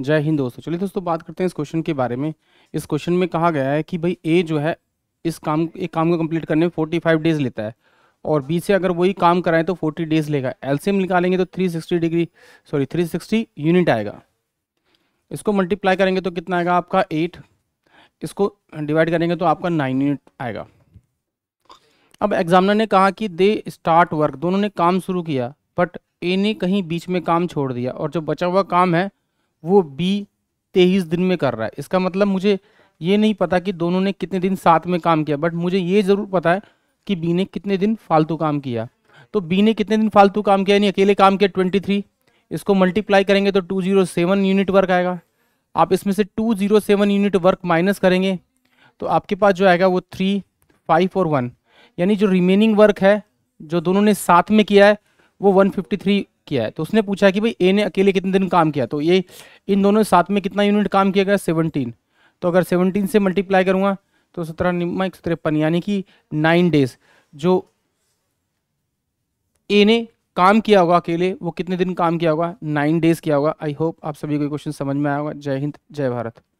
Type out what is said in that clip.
जय हिंद दोस्तों चलिए दोस्तों बात करते हैं इस क्वेश्चन के बारे में इस क्वेश्चन में कहा गया है कि भाई ए जो है इस काम एक काम को कंप्लीट करने में फोर्टी फाइव डेज लेता है और बी से अगर वही काम कराएं तो फोर्टी डेज लेगा एलसीएम निकालेंगे तो three sixty degree sorry three sixty unit आएगा इसको मल्टीप्लाई करेंगे तो कितना आएगा आपका एट इसको डिवाइड करेंगे तो आपका नाइन यूनिट आएगा अब एग्जामिनर ने कहा कि दे स्टार्ट वर्क दोनों ने काम शुरू किया बट ए ने कहीं बीच में काम छोड़ दिया और जो बचा हुआ काम है वो बी तेईस दिन में कर रहा है इसका मतलब मुझे ये नहीं पता कि दोनों ने कितने दिन साथ में काम किया बट मुझे ये ज़रूर पता है कि बी ने कितने दिन फालतू काम किया तो बी ने कितने दिन फालतू काम किया यानी अकेले काम किया ट्वेंटी थ्री इसको मल्टीप्लाई करेंगे तो two zero seven unit work आएगा आप इसमें से two zero seven unit work minus करेंगे तो आपके पास जो आएगा वो थ्री फाइव और वन यानी जो रिमेनिंग वर्क है जो दोनों ने साथ में किया है वो वन फिफ्टी थ्री किया है तो उसने पूछा कि भाई ए ने अकेले कितने दिन काम किया तो ये इन दोनों साथ में कितना यूनिट काम किया गया सेवनटीन तो अगर सेवनटीन से मल्टीप्लाई करूँगा तो सत्रह निम्मा एक तिरपन यानी कि नाइन डेज जो ए ने काम किया होगा अकेले वो कितने दिन काम किया होगा नाइन डेज किया होगा आई होप आप सभी को क्वेश्चन समझ में आया होगा जय हिंद जय भारत